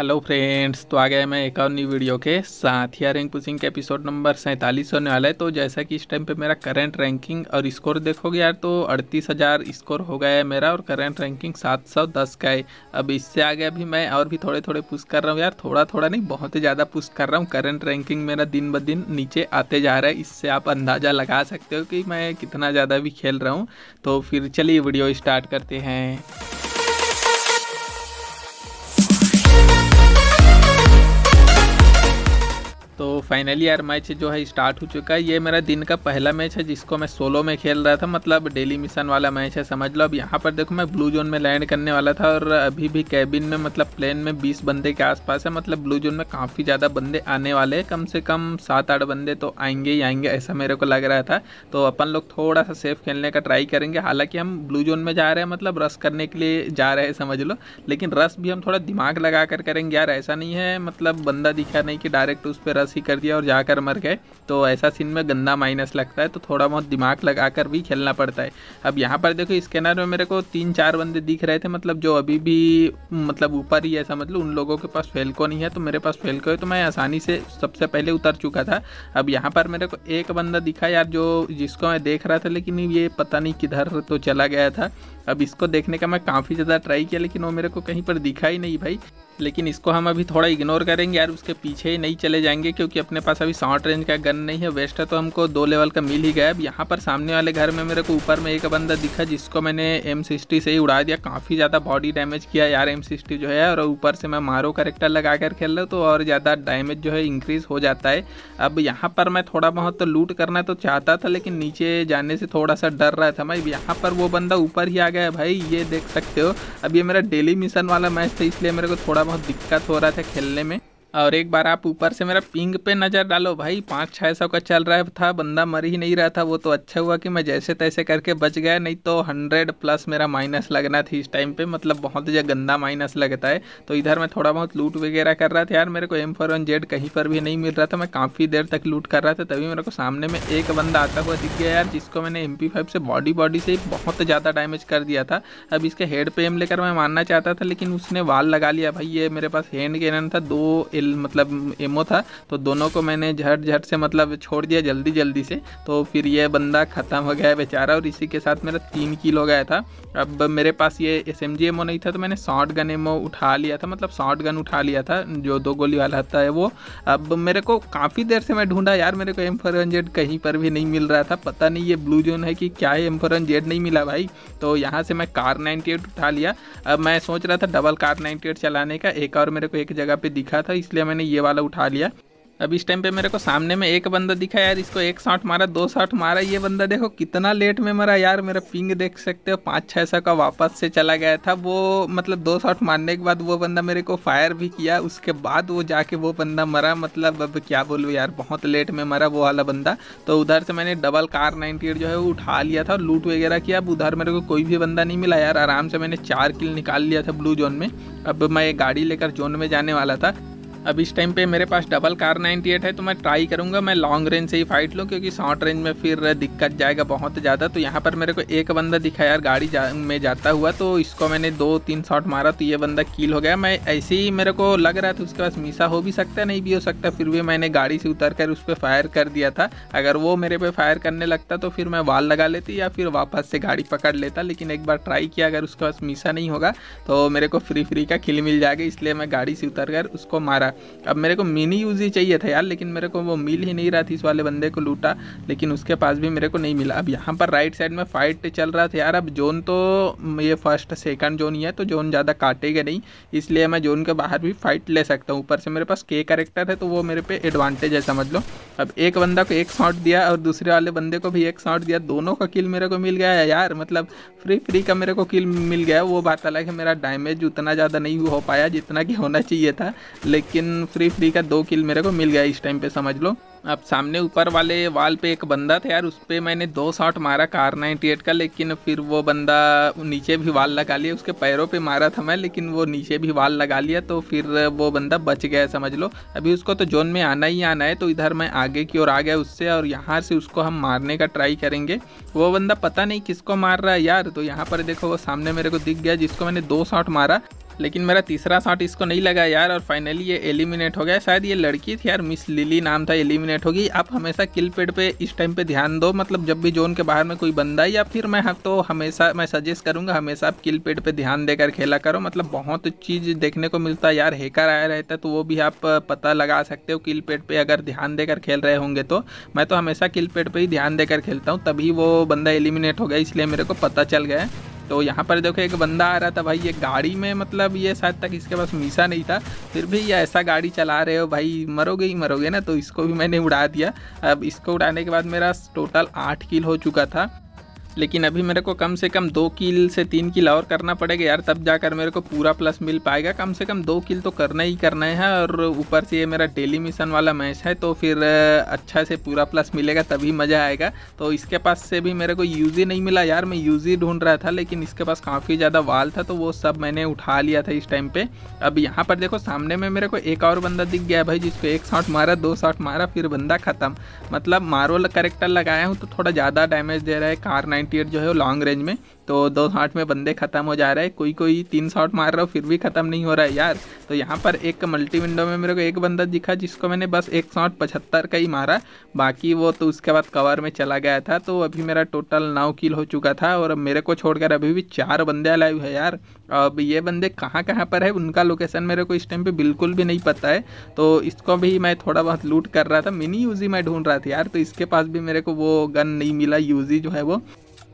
hello friends तो आ गया मैं एक और न्यू वीडियो के साथ ही रैंक पुशिंग के एपिसोड नंबर सैंतालीस होने वाला है तो जैसा कि इस टाइम पे मेरा करंट रैंकिंग और स्कोर देखोगे यार तो अड़तीस हज़ार स्कोर हो गया है मेरा और करंट रैंकिंग सात सौ दस का है अब इससे आगे अभी मैं और भी थोड़े थोड़े पुश कर रहा हूँ यार थोड़ा थोड़ा नहीं बहुत ही ज़्यादा पुश कर रहा हूँ करंट रैंकिंग मेरा दिन ब दिन नीचे आते जा रहा है इससे आप अंदाज़ा लगा सकते हो कि मैं कितना ज़्यादा भी खेल रहा हूँ तो फिर चलिए वीडियो स्टार्ट करते हैं तो फाइनली यार मैच जो है स्टार्ट हो चुका है ये मेरा दिन का पहला मैच है जिसको मैं सोलो में खेल रहा था मतलब डेली मिशन वाला मैच है समझ लो अब यहाँ पर देखो मैं ब्लू जोन में लैंड करने वाला था और अभी भी कैबिन में मतलब प्लेन में 20 बंदे के आसपास है मतलब ब्लू जोन में काफ़ी ज़्यादा बंदे आने वाले हैं कम से कम सात आठ बंदे तो आएंगे ही आएंगे ऐसा मेरे को लग रहा था तो अपन लोग थोड़ा सा सेफ खेलने का ट्राई करेंगे हालाँकि हम ब्लू जोन में जा रहे हैं मतलब रस करने के लिए जा रहे हैं समझ लो लेकिन रस भी हम थोड़ा दिमाग लगा कर करेंगे यार ऐसा नहीं है मतलब बंदा दिखा नहीं कि डायरेक्ट उस पर रस माइनस ही कर दिया और जाकर मर गए तो ऐसा सीन में गंदा माइनस लगता है तो थोड़ा बहुत दिमाग लगा कर भी खेलना पड़ता है अब यहाँ पर देखो स्कैनर में मेरे को तीन चार बंदे दिख रहे थे मतलब जो अभी भी मतलब ऊपर ही ऐसा मतलब उन लोगों के पास फेलको नहीं है तो मेरे पास फेलको है तो मैं आसानी से सबसे पहले उतर चुका था अब यहाँ पर मेरे को एक बंदा दिखा यार जो जिसको मैं देख रहा था लेकिन ये पता नहीं किधर तो चला गया था अब इसको देखने का मैं काफ़ी ज़्यादा ट्राई किया लेकिन वो मेरे को कहीं पर दिखा ही नहीं भाई लेकिन इसको हम अभी थोड़ा इग्नोर करेंगे यार उसके पीछे ही नहीं चले जाएंगे क्योंकि अपने पास अभी शॉर्ट रेंज का गन नहीं है वेस्ट है तो हमको दो लेवल का मिल ही गया अब यहाँ पर सामने वाले घर में मेरे को ऊपर में एक बंदा दिखा जिसको मैंने एम सिक्सटी से ही उड़ा दिया काफ़ी ज़्यादा बॉडी डैमेज किया यार एम सिक्सटी जो है और ऊपर से मैं मारो करेक्टर लगा कर खेल रहा हूँ तो और ज़्यादा डैमेज जो है इंक्रीज़ हो जाता है अब यहाँ पर मैं थोड़ा बहुत तो लूट करना तो चाहता था लेकिन नीचे जाने से थोड़ा सा डर रहा था मैं यहाँ पर वो बंदा ऊपर ही आ गया भाई ये देख सकते हो अब ये मेरा डेली मिशन वाला मैच था इसलिए मेरे को थोड़ा बहुत दिक्कत हो रहा था खेलने में और एक बार आप ऊपर से मेरा पिंग पे नज़र डालो भाई पाँच छः सौ का चल रहा था बंदा मर ही नहीं रहा था वो तो अच्छा हुआ कि मैं जैसे तैसे करके बच गया नहीं तो हंड्रेड प्लस मेरा माइनस लगना थी इस टाइम पे मतलब बहुत ही गंदा माइनस लगता है तो इधर मैं थोड़ा बहुत लूट वगैरह कर रहा था यार मेरे को एम फोर वन जेड कहीं पर भी नहीं मिल रहा था मैं काफ़ी देर तक लूट कर रहा था तभी मेरे को सामने में एक बंदा आता हुआ दिख गया यार जिसको मैंने एम पी फाइव से बॉडी बॉडी से बहुत ज़्यादा डैमेज कर दिया था अब इसके हेड पे एम लेकर मैं मानना चाहता था लेकिन उसने वाल लगा लिया भाई ये मेरे पास हैंड कैनन था दो इल मतलब एमओ था तो दोनों को मैंने झट झट से मतलब छोड़ दिया जल्दी जल्दी से तो फिर ये बंदा ख़त्म हो गया बेचारा और इसी के साथ मेरा तीन हो गया था अब मेरे पास ये एस एम नहीं था तो मैंने शॉर्ट गन एमओ उठा लिया था मतलब शॉर्ट गन उठा लिया था जो दो गोली वाला था वो अब मेरे को काफ़ी देर से मैं ढूंढा यार मेरे को एम फोर कहीं पर भी नहीं मिल रहा था पता नहीं ये ब्लू जोन है कि क्या है एम फोर नहीं मिला भाई तो यहाँ से मैं कार नाइन्टी एट उठा लिया अब मैं सोच रहा था डबल कार नाइन्टी एट चलाने का एक और मेरे को एक जगह पर दिखा था इस इसलिए मैंने ये वाला उठा लिया अब इस टाइम पे मेरे को सामने में एक बंदा दिखा यार इसको एक शॉट मारा दो शॉट मारा ये बंदा देखो कितना लेट में मरा यार मेरा पिंग देख सकते हो पाँच छः सौ का वापस से चला गया था वो मतलब दो शॉट मारने के बाद वो बंदा मेरे को फायर भी किया उसके बाद वो जाके वो बंदा मरा मतलब अब क्या बोलूँ यार बहुत लेट में मरा वो वाला बंदा तो उधर से मैंने डबल कार नाइनटी जो है वो उठा लिया था लूट वगैरह किया अब उधर मेरे को कोई भी बंदा नहीं मिला यार आराम से मैंने चार किल निकाल लिया था ब्लू जोन में अब मैं गाड़ी लेकर जोन में जाने वाला था अब इस टाइम पे मेरे पास डबल कार 98 है तो मैं ट्राई करूँगा मैं लॉन्ग रेंज से ही फाइट लूँ क्योंकि शॉर्ट रेंज में फिर दिक्कत जाएगा बहुत ज़्यादा तो यहाँ पर मेरे को एक बंदा दिखा यार गाड़ी जा, में जाता हुआ तो इसको मैंने दो तीन शॉट मारा तो ये बंदा कील हो गया मैं ऐसे ही मेरे को लग रहा था उसके पास मीसा हो भी सकता नहीं भी हो सकता फिर भी मैंने गाड़ी से उतर कर उस पर फायर कर दिया था अगर वो मेरे पे फायर करने लगता तो फिर मैं वाल लगा लेती या फिर वापस से गाड़ी पकड़ लेता लेकिन एक बार ट्राई किया अगर उसके पास मीसा नहीं होगा तो मेरे को फ्री फ्री का खिल मिल जाएगा इसलिए मैं गाड़ी से उतर कर उसको मारा रहा अब मेरे को मिनी यूज ही चाहिए था यार लेकिन मेरे को वो मिल ही नहीं रहा था इस वाले बंदे को लूटा लेकिन उसके पास भी मेरे को नहीं मिला अब यहाँ पर राइट साइड में फाइट चल रहा था यार अब जोन तो ये फर्स्ट सेकंड जोन ही है तो जोन ज़्यादा काटेगा नहीं इसलिए मैं जोन के बाहर भी फाइट ले सकता हूँ ऊपर से मेरे पास के करेक्टर है तो वो मेरे पे एडवांटेज है समझ लो अब एक बंदा को एक शॉट दिया और दूसरे वाले बंदे को भी एक शॉट दिया दोनों का किल मेरे को मिल गया है यार मतलब फ्री फ्री का मेरे को किल मिल गया वो बात अलग है मेरा डैमेज उतना ज़्यादा नहीं हो पाया जितना कि होना चाहिए था लेकिन लेकिन फ्री फ्री का दो किल मेरे को मिल गया इस टाइम पे समझ लो अब सामने ऊपर वाले वाल पे एक बंदा था यार उस पर मैंने दो शॉट मारा कार नाइन्टी का लेकिन फिर वो बंदा नीचे भी वाल लगा लिया उसके पैरों पे मारा था मैं लेकिन वो नीचे भी वाल लगा लिया तो फिर वो बंदा बच गया समझ लो अभी उसको तो जोन में आना ही आना है तो इधर मैं आगे की ओर आ गया उससे और यहाँ से उसको हम मारने का ट्राई करेंगे वो बंदा पता नहीं किसको मार रहा है यार तो यहाँ पर देखो वो सामने मेरे को दिख गया जिसको मैंने दो शॉट मारा लेकिन मेरा तीसरा शॉट इसको नहीं लगा यार और फाइनली ये एलिमिनेट हो गया शायद ये लड़की थी यार मिस लिली नाम था एलिमिनेट होगी आप हमेशा किल पेड पे इस टाइम पे ध्यान दो मतलब जब भी जोन के बाहर में कोई बंदा या फिर मैं हाँ तो हमेशा मैं सजेस्ट करूंगा हमेशा आप किल पेड पे ध्यान देकर खेला करो मतलब बहुत चीज़ देखने को मिलता है यार हेकर आया रहता है तो वो भी आप पता लगा सकते हो किल पेड पे अगर ध्यान देकर खेल रहे होंगे तो मैं तो हमेशा किल पेड पे ही ध्यान देकर खेलता हूँ तभी वो बंदा एलिमिनेट हो गया इसलिए मेरे को पता चल गया तो यहाँ पर देखो एक बंदा आ रहा था भाई ये गाड़ी में मतलब ये शायद तक इसके पास मीसा नहीं था फिर भी ये ऐसा गाड़ी चला रहे हो भाई मरोगे ही मरोगे ना तो इसको भी मैंने उड़ा दिया अब इसको उड़ाने के बाद मेरा टोटल आठ किल हो चुका था लेकिन अभी मेरे को कम से कम दो किल से तीन किल और करना पड़ेगा यार तब जाकर मेरे को पूरा प्लस मिल पाएगा कम से कम दो किल तो करना ही करना है और ऊपर से ये मेरा डेली मिशन वाला मैच है तो फिर अच्छा से पूरा प्लस मिलेगा तभी मज़ा आएगा तो इसके पास से भी मेरे को यूज़ी नहीं मिला यार मैं यूज़ी ढूंढ रहा था लेकिन इसके पास काफ़ी ज़्यादा वाल था तो वो सब मैंने उठा लिया था इस टाइम पर अब यहाँ पर देखो सामने में मेरे को एक और बंदा दिख गया भाई जिसको एक शॉट मारा दो शॉट मारा फिर बंदा ख़त्म मतलब मारो करेक्टर लगाया हूँ तो थोड़ा ज़्यादा डैमेज दे रहा है कार नाइन्टी जो है वो लॉन्ग रेंज में तो दो शॉट में बंदे ख़त्म हो जा रहे हैं कोई कोई तीन शॉट मार रहा हो फिर भी ख़त्म नहीं हो रहा है यार तो यहाँ पर एक मल्टी विंडो में मेरे को एक बंदा दिखा जिसको मैंने बस एक शॉट पचहत्तर का ही मारा बाकी वो तो उसके बाद कवर में चला गया था तो अभी मेरा टोटल नौ किल हो चुका था और मेरे को छोड़कर अभी भी चार बंदे अलाइव है यार अब ये बंदे कहाँ कहाँ पर है उनका लोकेशन मेरे को इस टाइम पर बिल्कुल भी नहीं पता है तो इसको भी मैं थोड़ा बहुत लूट कर रहा था मिनी यूजी मैं ढूंढ रहा था यार तो इसके पास भी मेरे को वो गन नहीं मिला यूजी जो है वो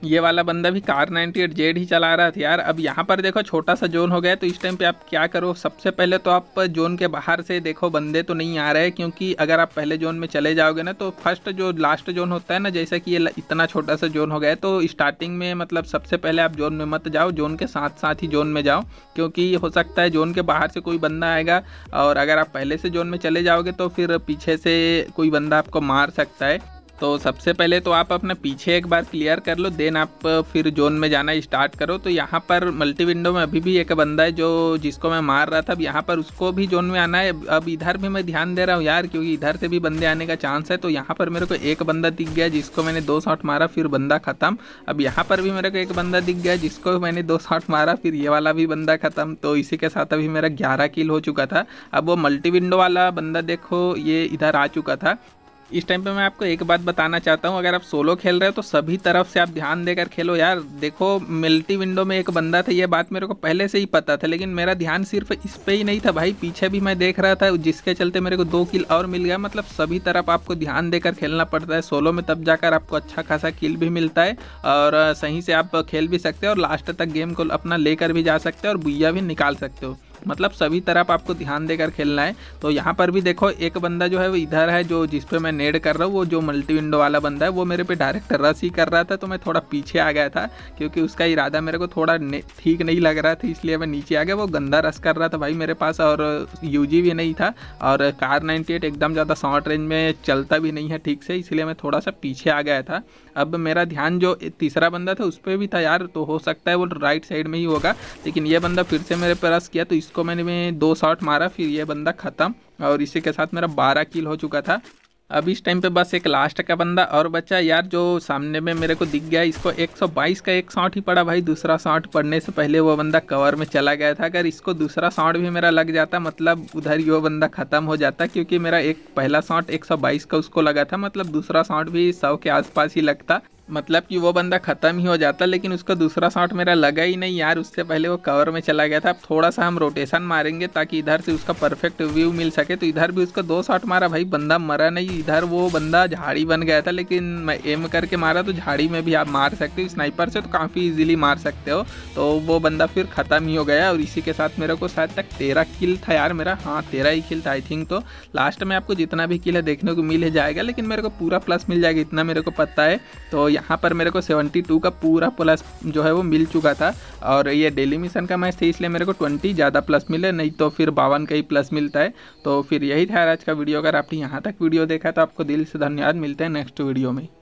ये वाला बंदा भी कार नाइनटी एट जेड ही चला रहा था यार अब यहाँ पर देखो छोटा सा जोन हो गया तो इस टाइम पे आप क्या करो सबसे पहले तो आप जोन के बाहर से देखो बंदे तो नहीं आ रहे क्योंकि अगर आप पहले जोन में चले जाओगे ना तो फर्स्ट जो लास्ट जोन होता है ना जैसा कि ये इतना छोटा सा जोन हो गया तो स्टार्टिंग में मतलब सबसे पहले आप जोन में मत जाओ जोन के साथ साथ ही जोन में जाओ क्योंकि हो सकता है जोन के बाहर से कोई बंदा आएगा और अगर आप पहले से जोन में चले जाओगे तो फिर पीछे से कोई बंदा आपको मार सकता है तो सबसे पहले तो आप अपना पीछे एक बार क्लियर कर लो देन आप फिर जोन में जाना स्टार्ट करो तो यहाँ पर मल्टी विंडो में अभी भी एक बंदा है जो जिसको मैं मार रहा था अब यहाँ पर उसको भी जोन में आना है अब इधर भी मैं ध्यान दे रहा हूँ यार क्योंकि इधर से भी बंदे आने का चांस है तो यहाँ पर मेरे को एक बंदा दिख गया जिसको मैंने दो शॉट मारा फिर बंदा ख़त्म अब यहाँ पर भी मेरे को एक बंदा दिख गया जिसको मैंने दो शॉट मारा फिर ये वाला भी बंदा ख़त्म तो इसी के साथ अभी मेरा ग्यारह किल हो चुका था अब वो मल्टी विंडो वाला बंदा देखो ये इधर आ चुका था इस टाइम पे मैं आपको एक बात बताना चाहता हूँ अगर आप सोलो खेल रहे हो तो सभी तरफ से आप ध्यान देकर खेलो यार देखो मिल्टी विंडो में एक बंदा था ये बात मेरे को पहले से ही पता था लेकिन मेरा ध्यान सिर्फ इस पे ही नहीं था भाई पीछे भी मैं देख रहा था जिसके चलते मेरे को दो किल और मिल गया मतलब सभी तरफ आपको ध्यान देकर खेलना पड़ता है सोलो में तब जाकर आपको अच्छा खासा किल भी मिलता है और सही से आप खेल भी सकते हो और लास्ट तक गेम को अपना लेकर भी जा सकते हो और बुया भी निकाल सकते हो मतलब सभी तरफ आपको ध्यान देकर खेलना है तो यहाँ पर भी देखो एक बंदा जो है वो इधर है जो जिस मैं नेड कर रहा हूँ वो जो मल्टी विंडो वाला बंदा है वो मेरे पे डायरेक्ट रस ही कर रहा था तो मैं थोड़ा पीछे आ गया था क्योंकि उसका इरादा मेरे को थोड़ा ठीक नहीं लग रहा था इसलिए मैं नीचे आ गया वो गंदा रस कर रहा था भाई मेरे पास और यू भी नहीं था और कार नाइन्टी एकदम ज़्यादा शॉर्ट रेंज में चलता भी नहीं है ठीक से इसलिए मैं थोड़ा सा पीछे आ गया था अब मेरा ध्यान जो तीसरा बंदा था उस पर भी था यार तो हो सकता है वो राइट साइड में ही होगा लेकिन ये बंदा फिर से मेरे पे रस किया तो इसको इसको मैंने दो शॉट मारा फिर ये बंदा ख़त्म और इसी के साथ मेरा बारह किल हो चुका था अब इस टाइम पे बस एक लास्ट का बंदा और बच्चा यार जो सामने में मेरे को दिख गया इसको 122 का एक शॉट ही पड़ा भाई दूसरा शॉट पड़ने से पहले वो बंदा कवर में चला गया था अगर इसको दूसरा शॉट भी मेरा लग जाता मतलब उधर ही वो बंदा ख़त्म हो जाता क्योंकि मेरा एक पहला शॉट 122 का उसको लगा था मतलब दूसरा शॉट भी सौ के आसपास ही लगता मतलब कि वो बंदा ख़त्म ही हो जाता लेकिन उसका दूसरा शॉट मेरा लगा ही नहीं यार उससे पहले वो कवर में चला गया था अब थोड़ा सा हम रोटेशन मारेंगे ताकि इधर से उसका परफेक्ट व्यू मिल सके तो इधर भी उसका दो शॉट मारा भाई बंदा मरा नहीं इधर वो बंदा झाड़ी बन गया था लेकिन मैं एम करके मारा तो झाड़ी में भी आप मार सकते हो स्नाइपर से तो काफ़ी ईजिली मार सकते हो तो वो बंदा फिर ख़त्म ही हो गया और इसी के साथ मेरे को शायद तक तेरह किल था यार मेरा हाँ तेरह ही किल था आई थिंक तो लास्ट में आपको जितना भी किल है देखने को मिल जाएगा लेकिन मेरे को पूरा प्लस मिल जाएगा इतना मेरे को पता है तो यहाँ पर मेरे को 72 का पूरा प्लस जो है वो मिल चुका था और ये डेली मिशन का मैच थी इसलिए मेरे को 20 ज़्यादा प्लस मिले नहीं तो फिर बावन का ही प्लस मिलता है तो फिर यही था आज का वीडियो अगर आपने यहाँ तक वीडियो देखा तो आपको दिल से धन्यवाद मिलते हैं नेक्स्ट वीडियो में